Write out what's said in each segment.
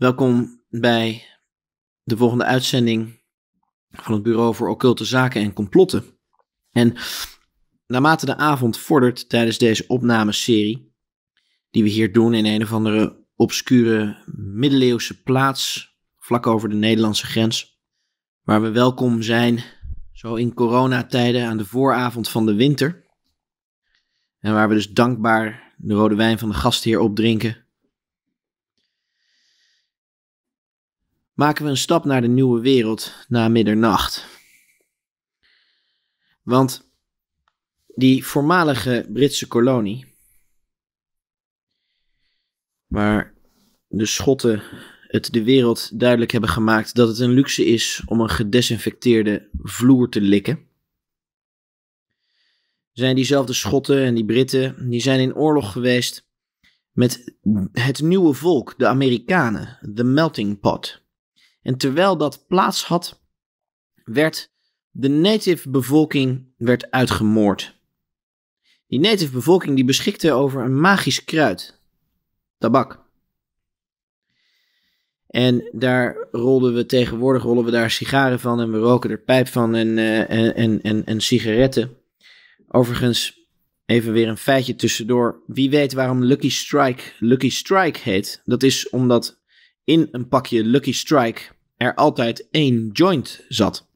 Welkom bij de volgende uitzending van het Bureau voor Occulte Zaken en Complotten. En naarmate de avond vordert tijdens deze opnameserie, die we hier doen in een of andere obscure middeleeuwse plaats, vlak over de Nederlandse grens, waar we welkom zijn, zo in coronatijden aan de vooravond van de winter, en waar we dus dankbaar de rode wijn van de gastheer opdrinken maken we een stap naar de nieuwe wereld na middernacht. Want die voormalige Britse kolonie, waar de Schotten het de wereld duidelijk hebben gemaakt dat het een luxe is om een gedesinfecteerde vloer te likken. Zijn diezelfde Schotten en die Britten, die zijn in oorlog geweest met het nieuwe volk, de Amerikanen, de melting pot. En terwijl dat plaats had, werd de native bevolking werd uitgemoord. Die native bevolking die beschikte over een magisch kruid, tabak. En daar rolden we tegenwoordig rollen we daar sigaren van en we roken er pijp van en, eh, en, en, en, sigaretten. Overigens, even weer een feitje tussendoor. Wie weet waarom Lucky Strike Lucky Strike heet? Dat is omdat in een pakje Lucky Strike er altijd één joint zat.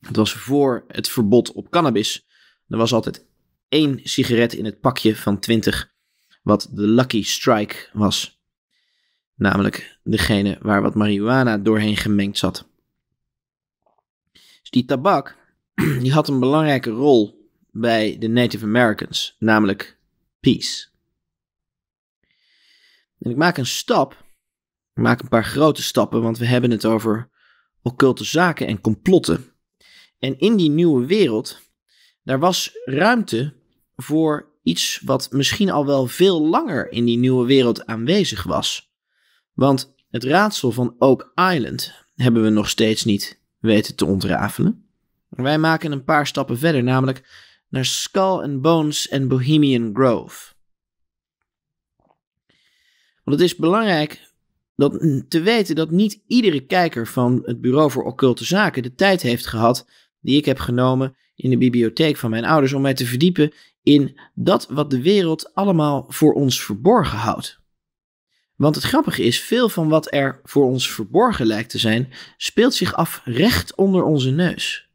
Dat was voor het verbod op cannabis. Er was altijd één sigaret in het pakje van 20, wat de Lucky Strike was. Namelijk degene waar wat marihuana doorheen gemengd zat. Dus die tabak die had een belangrijke rol bij de Native Americans, namelijk peace. ik maak een stap maak een paar grote stappen, want we hebben het over occulte zaken en complotten. En in die nieuwe wereld, daar was ruimte voor iets wat misschien al wel veel langer in die nieuwe wereld aanwezig was. Want het raadsel van Oak Island hebben we nog steeds niet weten te ontrafelen. Wij maken een paar stappen verder, namelijk naar Skull and Bones en Bohemian Grove. Want het is belangrijk dat, te weten dat niet iedere kijker van het Bureau voor Occulte Zaken de tijd heeft gehad die ik heb genomen in de bibliotheek van mijn ouders om mij te verdiepen in dat wat de wereld allemaal voor ons verborgen houdt. Want het grappige is, veel van wat er voor ons verborgen lijkt te zijn, speelt zich af recht onder onze neus.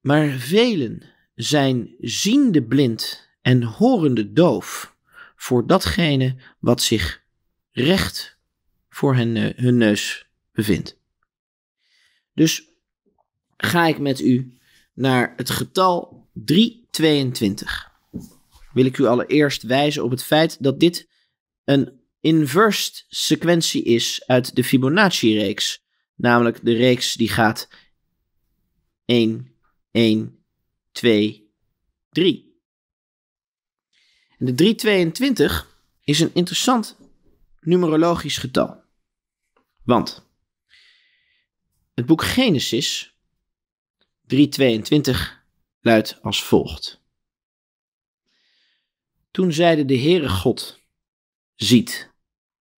Maar velen zijn ziende blind en horende doof voor datgene wat zich recht voor hen, eh, hun neus bevindt. Dus ga ik met u naar het getal 322. Wil ik u allereerst wijzen op het feit dat dit een inverse sequentie is uit de Fibonacci-reeks, namelijk de reeks die gaat 1, 1, 2, 3. De 322 is een interessant numerologisch getal. Want het boek Genesis 322 luidt als volgt. Toen zeide de Heere God, ziet,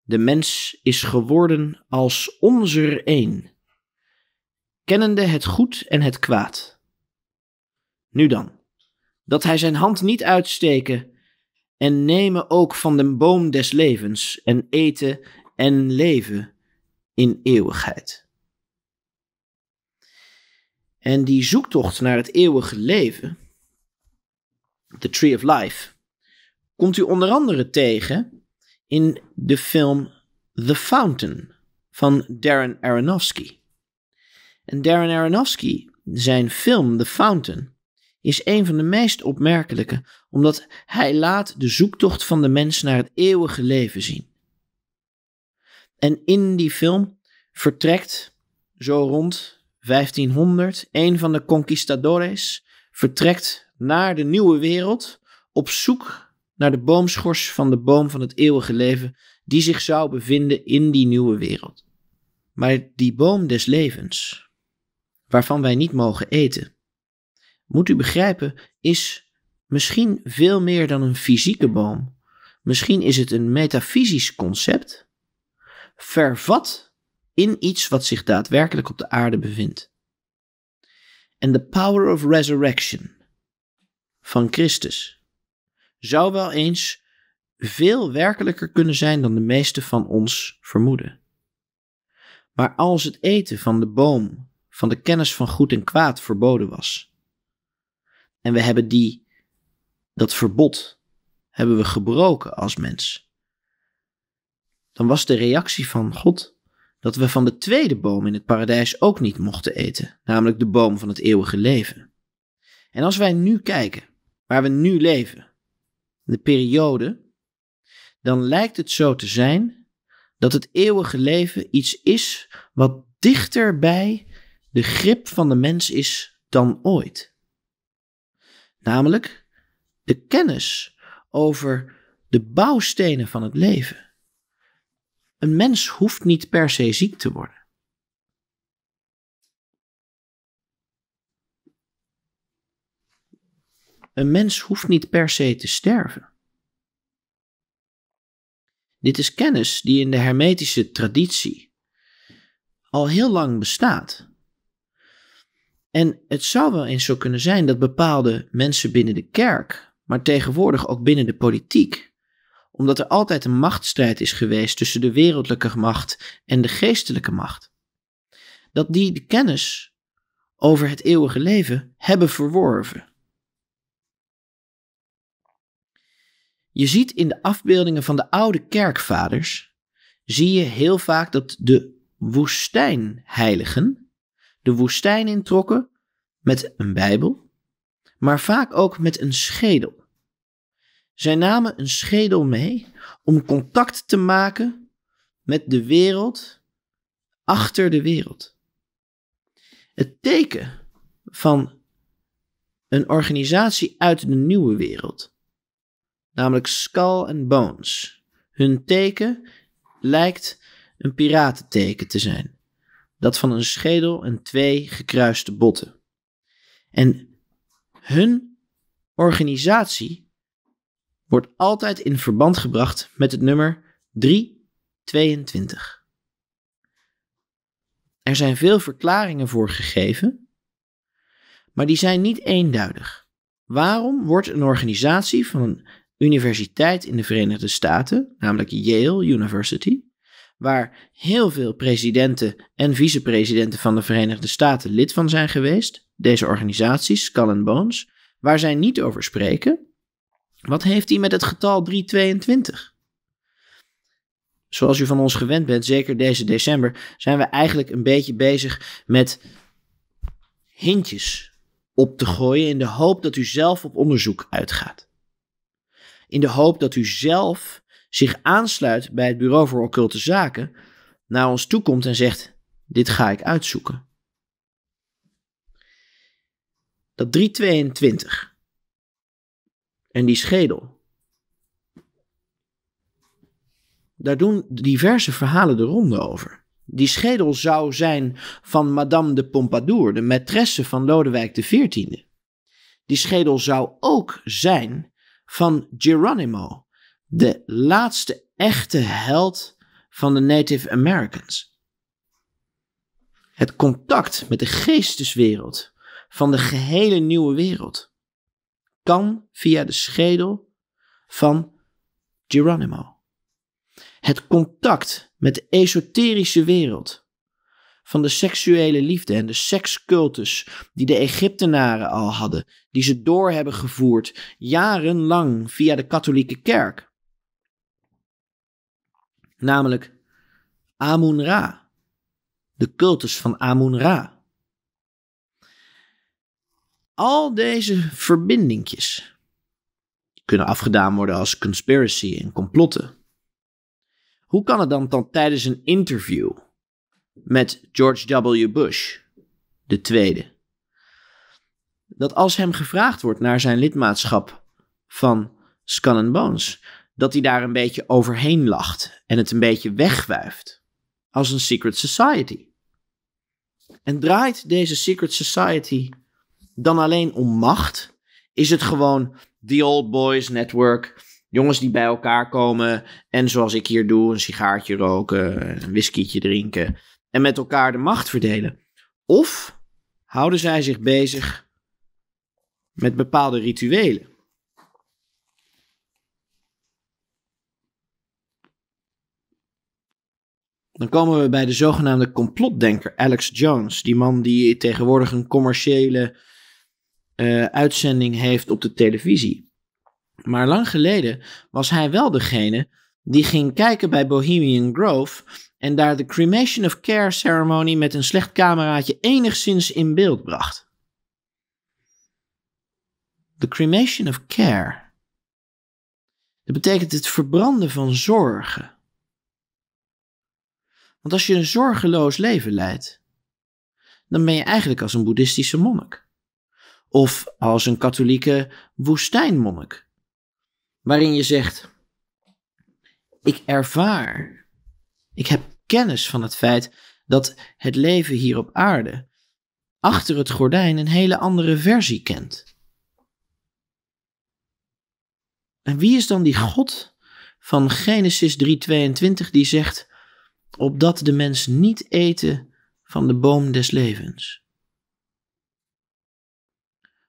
de mens is geworden als onzer een, kennende het goed en het kwaad. Nu dan, dat hij zijn hand niet uitsteken en nemen ook van de boom des levens en eten en leven in eeuwigheid. En die zoektocht naar het eeuwige leven, The Tree of Life, komt u onder andere tegen in de film The Fountain van Darren Aronofsky. En Darren Aronofsky, zijn film The Fountain, is een van de meest opmerkelijke, omdat hij laat de zoektocht van de mens naar het eeuwige leven zien. En in die film vertrekt, zo rond 1500, een van de conquistadores, vertrekt naar de nieuwe wereld op zoek naar de boomschors van de boom van het eeuwige leven, die zich zou bevinden in die nieuwe wereld. Maar die boom des levens, waarvan wij niet mogen eten, moet u begrijpen, is misschien veel meer dan een fysieke boom. Misschien is het een metafysisch concept, vervat in iets wat zich daadwerkelijk op de aarde bevindt. En de power of resurrection van Christus zou wel eens veel werkelijker kunnen zijn dan de meeste van ons vermoeden. Maar als het eten van de boom van de kennis van goed en kwaad verboden was, en we hebben die, dat verbod hebben we gebroken als mens. Dan was de reactie van God dat we van de tweede boom in het paradijs ook niet mochten eten, namelijk de boom van het eeuwige leven. En als wij nu kijken, waar we nu leven, de periode, dan lijkt het zo te zijn dat het eeuwige leven iets is wat dichter bij de grip van de mens is dan ooit namelijk de kennis over de bouwstenen van het leven. Een mens hoeft niet per se ziek te worden. Een mens hoeft niet per se te sterven. Dit is kennis die in de hermetische traditie al heel lang bestaat. En het zou wel eens zo kunnen zijn dat bepaalde mensen binnen de kerk, maar tegenwoordig ook binnen de politiek, omdat er altijd een machtsstrijd is geweest tussen de wereldlijke macht en de geestelijke macht, dat die de kennis over het eeuwige leven hebben verworven. Je ziet in de afbeeldingen van de oude kerkvaders, zie je heel vaak dat de woestijnheiligen, de woestijn introkken met een Bijbel, maar vaak ook met een schedel. Zij namen een schedel mee om contact te maken met de wereld achter de wereld. Het teken van een organisatie uit de nieuwe wereld, namelijk Skull and Bones. Hun teken lijkt een piratenteken te zijn dat van een schedel en twee gekruiste botten. En hun organisatie wordt altijd in verband gebracht met het nummer 322. Er zijn veel verklaringen voor gegeven, maar die zijn niet eenduidig. Waarom wordt een organisatie van een universiteit in de Verenigde Staten, namelijk Yale University, waar heel veel presidenten en vicepresidenten van de Verenigde Staten lid van zijn geweest, deze organisaties, Skull and Bones, waar zij niet over spreken. Wat heeft hij met het getal 322? Zoals u van ons gewend bent, zeker deze december, zijn we eigenlijk een beetje bezig met hintjes op te gooien in de hoop dat u zelf op onderzoek uitgaat. In de hoop dat u zelf zich aansluit bij het Bureau voor Occulte Zaken, naar ons toe komt en zegt: Dit ga ik uitzoeken. Dat 322 en die schedel. Daar doen diverse verhalen de ronde over. Die schedel zou zijn van Madame de Pompadour, de maîtresse van Lodewijk XIV. Die schedel zou ook zijn van Geronimo, de laatste echte held van de Native Americans. Het contact met de geesteswereld van de gehele nieuwe wereld kan via de schedel van Geronimo. Het contact met de esoterische wereld van de seksuele liefde en de sekscultus die de Egyptenaren al hadden, die ze door hebben gevoerd jarenlang via de katholieke kerk namelijk Amun-Ra, de cultus van Amun-Ra. Al deze verbindingjes kunnen afgedaan worden als conspiracy en complotten. Hoe kan het dan, dan tijdens een interview met George W. Bush, de tweede, dat als hem gevraagd wordt naar zijn lidmaatschap van Skull Bones, dat hij daar een beetje overheen lacht en het een beetje wegwuift. Als een secret society. En draait deze secret society dan alleen om macht? Is het gewoon the old boys network? Jongens die bij elkaar komen en zoals ik hier doe, een sigaartje roken, een whiskietje drinken en met elkaar de macht verdelen. Of houden zij zich bezig met bepaalde rituelen? Dan komen we bij de zogenaamde complotdenker Alex Jones. Die man die tegenwoordig een commerciële eh, uitzending heeft op de televisie. Maar lang geleden was hij wel degene die ging kijken bij Bohemian Grove en daar de cremation of care ceremony met een slecht cameraatje enigszins in beeld bracht. The cremation of care. Dat betekent het verbranden van zorgen. Want als je een zorgeloos leven leidt, dan ben je eigenlijk als een boeddhistische monnik. Of als een katholieke woestijnmonnik. Waarin je zegt: Ik ervaar, ik heb kennis van het feit dat het leven hier op aarde achter het gordijn een hele andere versie kent. En wie is dan die God van Genesis 3:22 die zegt: opdat de mens niet eten van de boom des levens.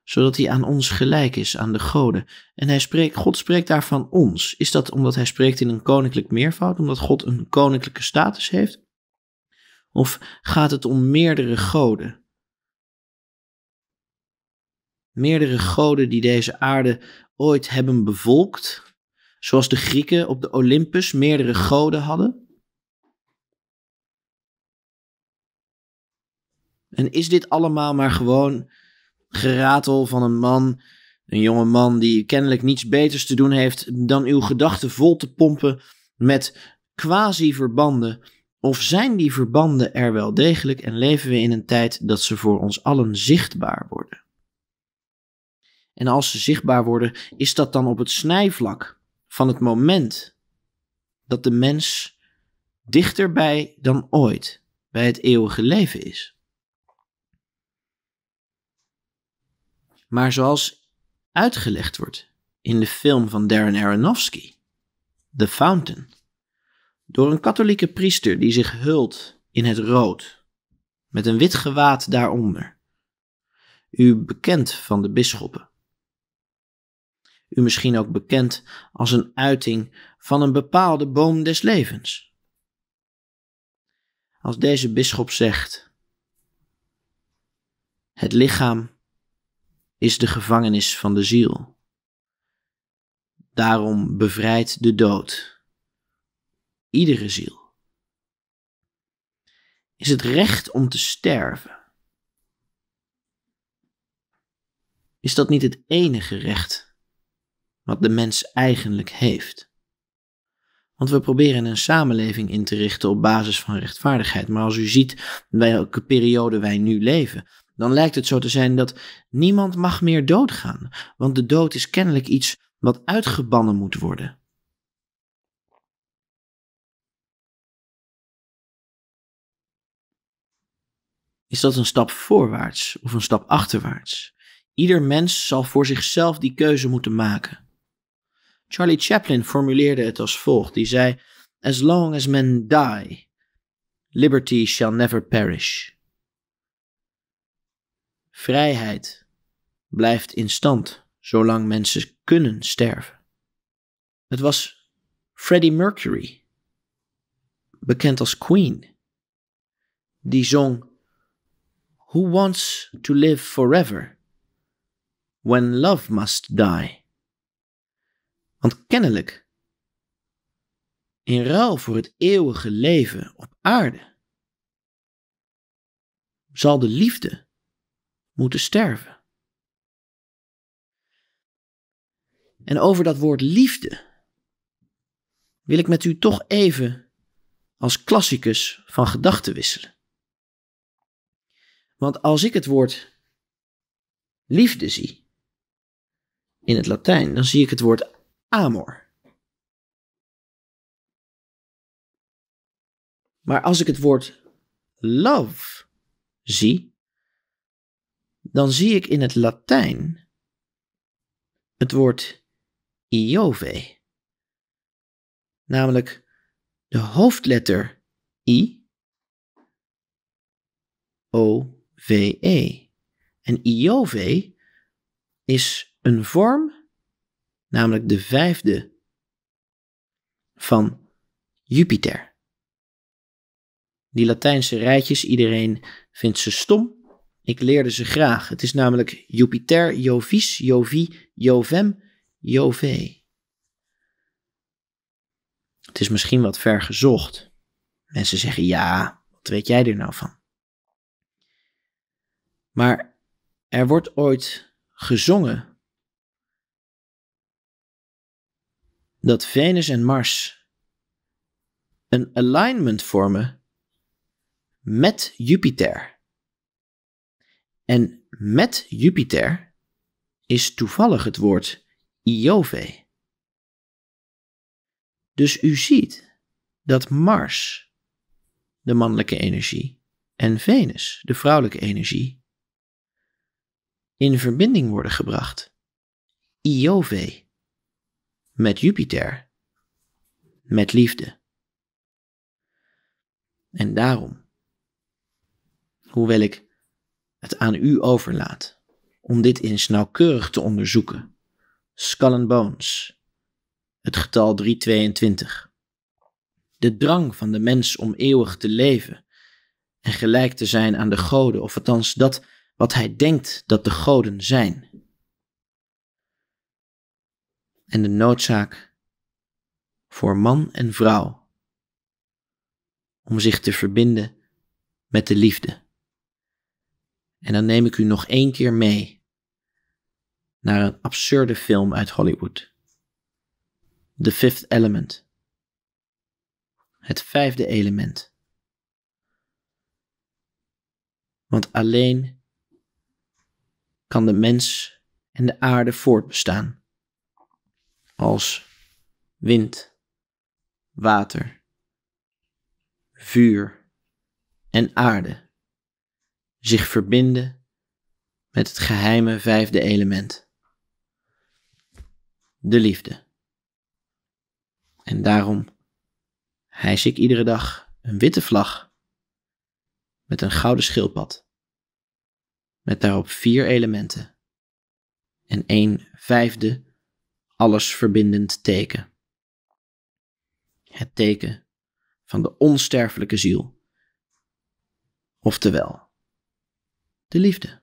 Zodat hij aan ons gelijk is, aan de goden. En hij spreekt, God spreekt daarvan ons. Is dat omdat hij spreekt in een koninklijk meervoud, omdat God een koninklijke status heeft? Of gaat het om meerdere goden? Meerdere goden die deze aarde ooit hebben bevolkt, zoals de Grieken op de Olympus meerdere goden hadden. En is dit allemaal maar gewoon geratel van een man, een jonge man die kennelijk niets beters te doen heeft dan uw gedachten vol te pompen met quasi-verbanden? Of zijn die verbanden er wel degelijk en leven we in een tijd dat ze voor ons allen zichtbaar worden? En als ze zichtbaar worden, is dat dan op het snijvlak van het moment dat de mens dichterbij dan ooit bij het eeuwige leven is? Maar zoals uitgelegd wordt in de film van Darren Aronofsky, The Fountain, door een katholieke priester die zich hult in het rood, met een wit gewaad daaronder. U bekend van de bisschoppen. U misschien ook bekend als een uiting van een bepaalde boom des levens. Als deze bisschop zegt: Het lichaam is de gevangenis van de ziel. Daarom bevrijdt de dood iedere ziel. Is het recht om te sterven? Is dat niet het enige recht wat de mens eigenlijk heeft? Want we proberen een samenleving in te richten op basis van rechtvaardigheid. Maar als u ziet welke periode wij nu leven, dan lijkt het zo te zijn dat niemand mag meer doodgaan, want de dood is kennelijk iets wat uitgebannen moet worden. Is dat een stap voorwaarts of een stap achterwaarts? Ieder mens zal voor zichzelf die keuze moeten maken. Charlie Chaplin formuleerde het als volgt: die zei: As long as men die, liberty shall never perish. Vrijheid blijft in stand zolang mensen kunnen sterven. Het was Freddie Mercury, bekend als Queen, die zong Who wants to live forever when love must die? Want kennelijk, in ruil voor het eeuwige leven op aarde, zal de liefde moeten sterven. En over dat woord liefde wil ik met u toch even als klassicus van gedachten wisselen. Want als ik het woord liefde zie in het Latijn, dan zie ik het woord amor. Maar als ik het woord love zie, dan zie ik in het Latijn het woord Iove. Namelijk de hoofdletter I, O, V, E. En Iove is een vorm, namelijk de vijfde van Jupiter. Die Latijnse rijtjes, iedereen vindt ze stom. Ik leerde ze graag. Het is namelijk Jupiter, Jovis, Jovi, Jovem, Jove. Het is misschien wat ver gezocht. Mensen zeggen ja, wat weet jij er nou van? Maar er wordt ooit gezongen dat Venus en Mars een alignment vormen met Jupiter. En met Jupiter is toevallig het woord Iove. Dus u ziet dat Mars, de mannelijke energie, en Venus, de vrouwelijke energie, in verbinding worden gebracht. Iove, met Jupiter, met liefde. En daarom, hoewel ik het aan u overlaat om dit eens nauwkeurig te onderzoeken. Skull and Bones, het getal 322. De drang van de mens om eeuwig te leven en gelijk te zijn aan de goden, of althans dat wat hij denkt dat de goden zijn. En de noodzaak voor man en vrouw om zich te verbinden met de liefde. En dan neem ik u nog één keer mee naar een absurde film uit Hollywood. The Fifth Element. Het vijfde element. Want alleen kan de mens en de aarde voortbestaan. Als wind, water, vuur en aarde zich verbinden met het geheime vijfde element, de liefde. En daarom hijs ik iedere dag een witte vlag met een gouden schildpad, met daarop vier elementen en één vijfde alles verbindend teken. Het teken van de onsterfelijke ziel, oftewel de liefde.